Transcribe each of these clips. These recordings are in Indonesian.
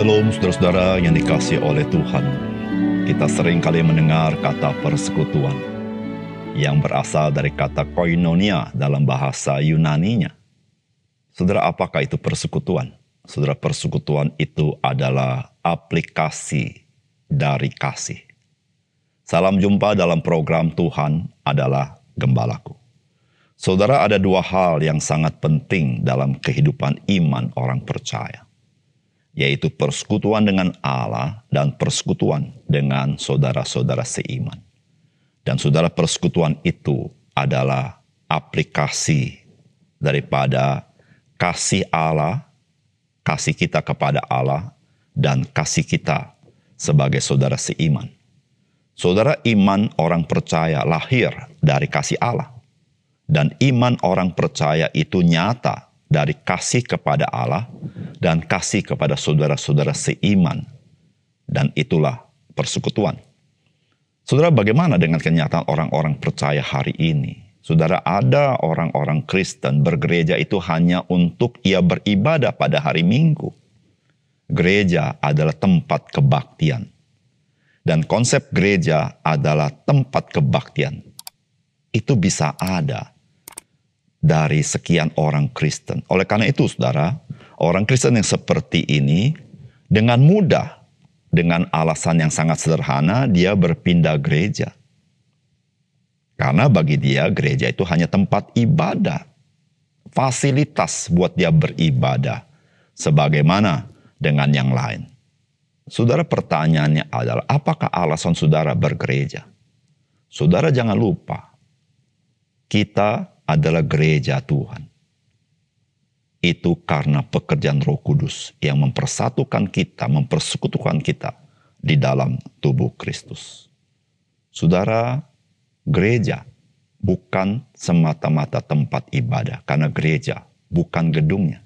Shalom saudara-saudara yang dikasih oleh Tuhan. Kita sering kali mendengar kata persekutuan yang berasal dari kata koinonia dalam bahasa Yunaninya. Saudara, apakah itu persekutuan? Saudara, persekutuan itu adalah aplikasi dari kasih. Salam jumpa dalam program Tuhan adalah gembalaku. Saudara, ada dua hal yang sangat penting dalam kehidupan iman orang percaya yaitu persekutuan dengan Allah dan persekutuan dengan saudara-saudara seiman. Dan saudara persekutuan itu adalah aplikasi daripada kasih Allah, kasih kita kepada Allah, dan kasih kita sebagai saudara seiman. Saudara iman orang percaya lahir dari kasih Allah. Dan iman orang percaya itu nyata dari kasih kepada Allah dan kasih kepada saudara-saudara seiman. Dan itulah persekutuan. Saudara, bagaimana dengan kenyataan orang-orang percaya hari ini? Saudara, ada orang-orang Kristen bergereja itu hanya untuk ia beribadah pada hari Minggu. Gereja adalah tempat kebaktian, dan konsep gereja adalah tempat kebaktian. Itu bisa ada, dari sekian orang Kristen. Oleh karena itu, saudara, orang Kristen yang seperti ini dengan mudah, dengan alasan yang sangat sederhana, dia berpindah gereja. Karena bagi dia gereja itu hanya tempat ibadah. Fasilitas buat dia beribadah. Sebagaimana dengan yang lain. Saudara pertanyaannya adalah apakah alasan saudara bergereja? Saudara jangan lupa. Kita adalah gereja Tuhan. Itu karena pekerjaan Roh Kudus yang mempersatukan kita, mempersekutukan kita di dalam tubuh Kristus. Saudara, gereja bukan semata-mata tempat ibadah, karena gereja bukan gedungnya.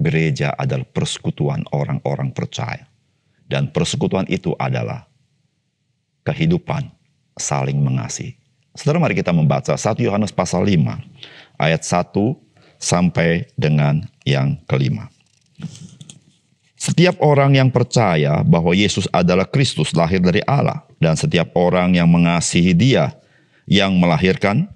Gereja adalah persekutuan orang-orang percaya, dan persekutuan itu adalah kehidupan saling mengasihi. Saudara mari kita membaca 1 Yohanes pasal 5 ayat 1 sampai dengan yang kelima. Setiap orang yang percaya bahwa Yesus adalah Kristus lahir dari Allah dan setiap orang yang mengasihi Dia yang melahirkan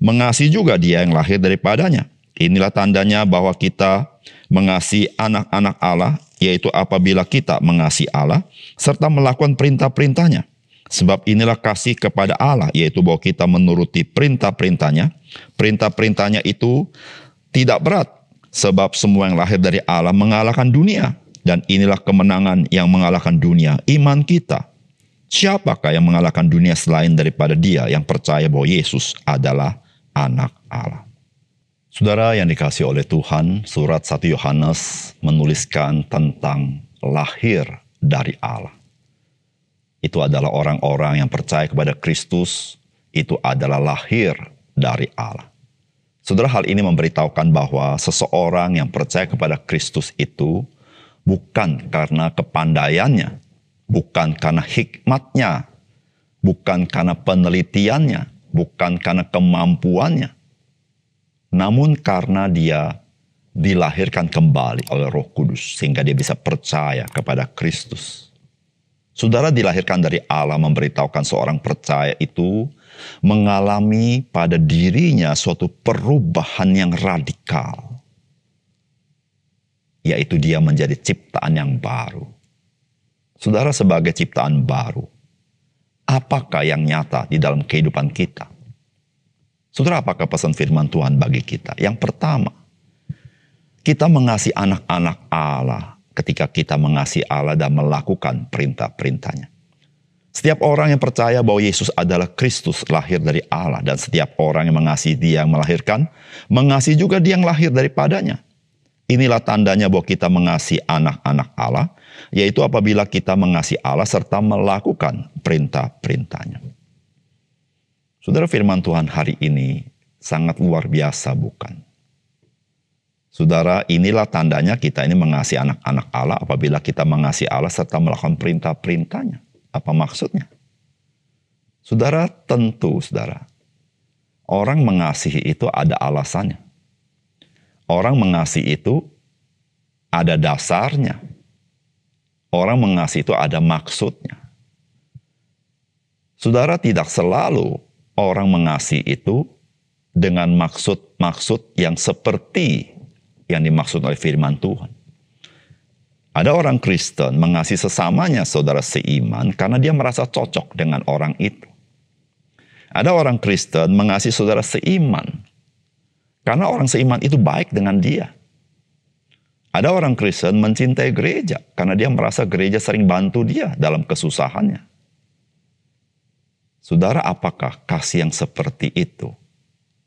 mengasihi juga Dia yang lahir daripadanya. Inilah tandanya bahwa kita mengasihi anak-anak Allah yaitu apabila kita mengasihi Allah serta melakukan perintah-perintahnya. Sebab inilah kasih kepada Allah, yaitu bahwa kita menuruti perintah-perintahnya. Perintah-perintahnya itu tidak berat, sebab semua yang lahir dari Allah mengalahkan dunia. Dan inilah kemenangan yang mengalahkan dunia, iman kita. Siapakah yang mengalahkan dunia selain daripada dia yang percaya bahwa Yesus adalah anak Allah. Saudara yang dikasih oleh Tuhan, surat 1 Yohanes menuliskan tentang lahir dari Allah itu adalah orang-orang yang percaya kepada Kristus, itu adalah lahir dari Allah. Saudara, hal ini memberitahukan bahwa seseorang yang percaya kepada Kristus itu bukan karena kepandaiannya, bukan karena hikmatnya, bukan karena penelitiannya, bukan karena kemampuannya, namun karena dia dilahirkan kembali oleh Roh Kudus, sehingga dia bisa percaya kepada Kristus. Saudara dilahirkan dari Allah memberitahukan seorang percaya itu mengalami pada dirinya suatu perubahan yang radikal. Yaitu dia menjadi ciptaan yang baru. Saudara sebagai ciptaan baru, apakah yang nyata di dalam kehidupan kita? Saudara, apakah pesan firman Tuhan bagi kita? Yang pertama, kita mengasihi anak-anak Allah ketika kita mengasihi Allah dan melakukan perintah-perintahnya. Setiap orang yang percaya bahwa Yesus adalah Kristus lahir dari Allah dan setiap orang yang mengasihi dia yang melahirkan, mengasihi juga dia yang lahir daripadanya. Inilah tandanya bahwa kita mengasihi anak-anak Allah, yaitu apabila kita mengasihi Allah serta melakukan perintah-perintahnya. Saudara firman Tuhan hari ini sangat luar biasa bukan? Saudara, inilah tandanya kita ini mengasihi anak-anak Allah apabila kita mengasihi Allah serta melakukan perintah-perintahnya. Apa maksudnya? Saudara, tentu saudara, orang mengasihi itu ada alasannya. Orang mengasihi itu ada dasarnya. Orang mengasihi itu ada maksudnya. Saudara, tidak selalu orang mengasihi itu dengan maksud-maksud yang seperti yang dimaksud oleh firman Tuhan. Ada orang Kristen mengasihi sesamanya saudara seiman karena dia merasa cocok dengan orang itu. Ada orang Kristen mengasihi saudara seiman karena orang seiman itu baik dengan dia. Ada orang Kristen mencintai gereja karena dia merasa gereja sering bantu dia dalam kesusahannya. Saudara, apakah kasih yang seperti itu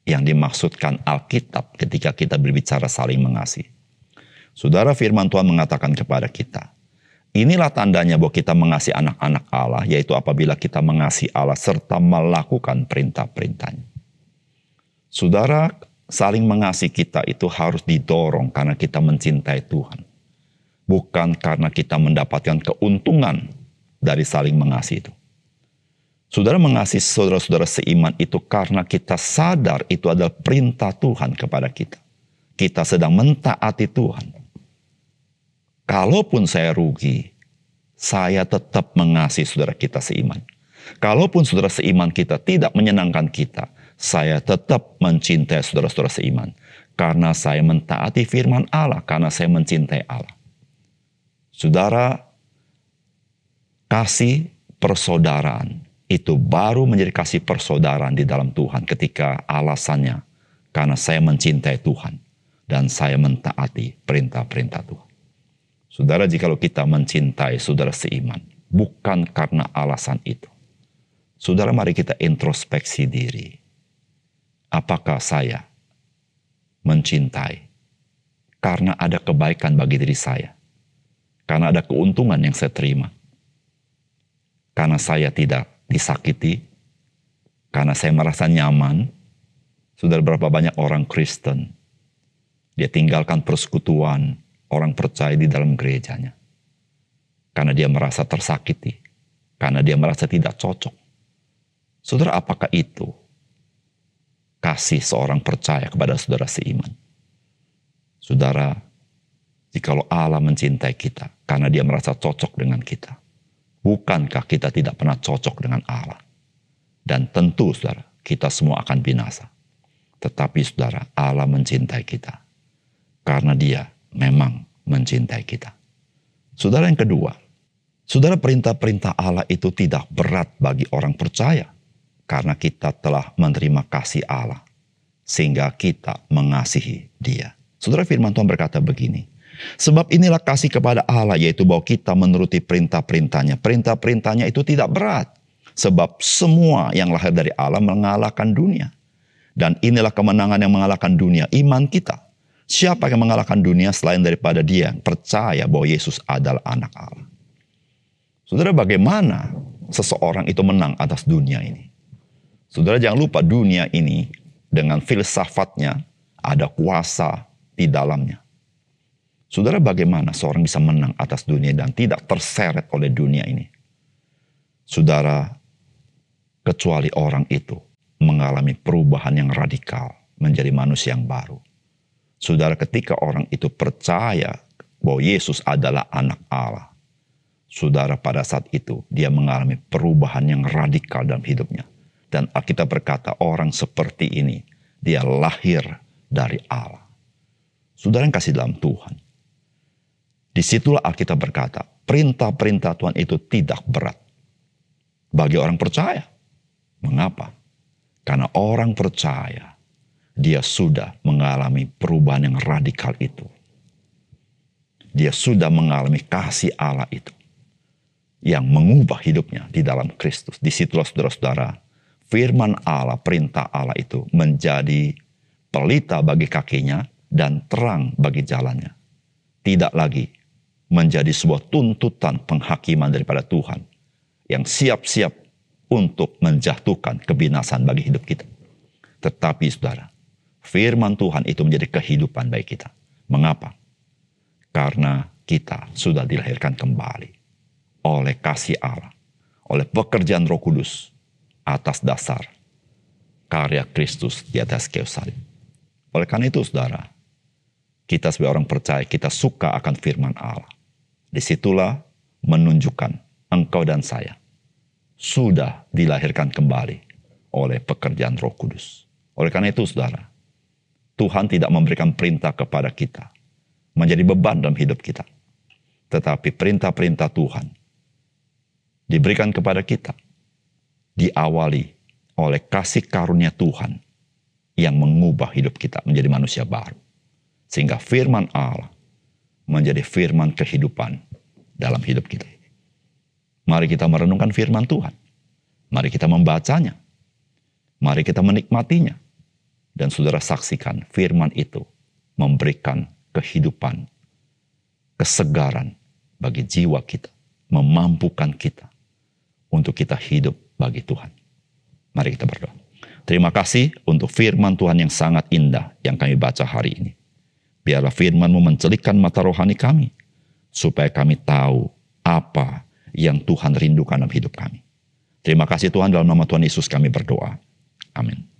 yang dimaksudkan Alkitab ketika kita berbicara saling mengasihi. Saudara firman Tuhan mengatakan kepada kita, inilah tandanya bahwa kita mengasihi anak-anak Allah, yaitu apabila kita mengasihi Allah serta melakukan perintah-perintahnya. Saudara, saling mengasihi kita itu harus didorong karena kita mencintai Tuhan. Bukan karena kita mendapatkan keuntungan dari saling mengasihi itu. Saudara mengasihi saudara-saudara seiman itu karena kita sadar itu adalah perintah Tuhan kepada kita. Kita sedang mentaati Tuhan. Kalaupun saya rugi, saya tetap mengasihi saudara kita seiman. Kalaupun saudara seiman kita tidak menyenangkan kita, saya tetap mencintai saudara-saudara seiman. Karena saya mentaati firman Allah, karena saya mencintai Allah. Saudara, kasih persaudaraan itu baru menjadi kasih persaudaraan di dalam Tuhan ketika alasannya karena saya mencintai Tuhan dan saya mentaati perintah-perintah Tuhan. Saudara, jikalau kita mencintai saudara seiman, bukan karena alasan itu. Saudara, mari kita introspeksi diri. Apakah saya mencintai karena ada kebaikan bagi diri saya? Karena ada keuntungan yang saya terima? Karena saya tidak disakiti karena saya merasa nyaman. Sudah berapa banyak orang Kristen dia tinggalkan persekutuan orang percaya di dalam gerejanya karena dia merasa tersakiti, karena dia merasa tidak cocok. Saudara, apakah itu kasih seorang percaya kepada saudara seiman? Saudara, jikalau Allah mencintai kita karena dia merasa cocok dengan kita, Bukankah kita tidak pernah cocok dengan Allah? Dan tentu saudara, kita semua akan binasa. Tetapi saudara, Allah mencintai kita. Karena dia memang mencintai kita. Saudara yang kedua, saudara perintah-perintah Allah itu tidak berat bagi orang percaya. Karena kita telah menerima kasih Allah. Sehingga kita mengasihi dia. Saudara firman Tuhan berkata begini, Sebab inilah kasih kepada Allah yaitu bahwa kita menuruti perintah-perintahnya. Perintah-perintahnya itu tidak berat. Sebab semua yang lahir dari Allah mengalahkan dunia. Dan inilah kemenangan yang mengalahkan dunia, iman kita. Siapa yang mengalahkan dunia selain daripada dia yang percaya bahwa Yesus adalah anak Allah. Saudara bagaimana seseorang itu menang atas dunia ini? Saudara jangan lupa dunia ini dengan filsafatnya ada kuasa di dalamnya Saudara bagaimana seorang bisa menang atas dunia dan tidak terseret oleh dunia ini? Saudara, kecuali orang itu mengalami perubahan yang radikal menjadi manusia yang baru. Saudara, ketika orang itu percaya bahwa Yesus adalah anak Allah, saudara pada saat itu dia mengalami perubahan yang radikal dalam hidupnya. Dan kita berkata orang seperti ini, dia lahir dari Allah. Saudara yang kasih dalam Tuhan. Disitulah Alkitab berkata, perintah-perintah Tuhan itu tidak berat. Bagi orang percaya. Mengapa? Karena orang percaya, dia sudah mengalami perubahan yang radikal itu. Dia sudah mengalami kasih Allah itu. Yang mengubah hidupnya di dalam Kristus. Disitulah saudara-saudara, firman Allah, perintah Allah itu menjadi pelita bagi kakinya dan terang bagi jalannya. Tidak lagi menjadi sebuah tuntutan penghakiman daripada Tuhan yang siap-siap untuk menjatuhkan kebinasan bagi hidup kita. Tetapi saudara, firman Tuhan itu menjadi kehidupan bagi kita. Mengapa? Karena kita sudah dilahirkan kembali oleh kasih Allah, oleh pekerjaan Roh Kudus atas dasar karya Kristus di atas kayu salib. Oleh karena itu, saudara, kita sebagai orang percaya, kita suka akan firman Allah disitulah menunjukkan engkau dan saya sudah dilahirkan kembali oleh pekerjaan Roh Kudus. Oleh karena itu, saudara, Tuhan tidak memberikan perintah kepada kita menjadi beban dalam hidup kita, tetapi perintah-perintah Tuhan diberikan kepada kita diawali oleh kasih karunia Tuhan yang mengubah hidup kita menjadi manusia baru, sehingga firman Allah menjadi firman kehidupan dalam hidup kita. Mari kita merenungkan firman Tuhan. Mari kita membacanya. Mari kita menikmatinya. Dan saudara saksikan firman itu memberikan kehidupan, kesegaran bagi jiwa kita. Memampukan kita untuk kita hidup bagi Tuhan. Mari kita berdoa. Terima kasih untuk firman Tuhan yang sangat indah yang kami baca hari ini. Biarlah firman-Mu mencelikkan mata rohani kami supaya kami tahu apa yang Tuhan rindukan dalam hidup kami. Terima kasih Tuhan dalam nama Tuhan Yesus kami berdoa. Amin.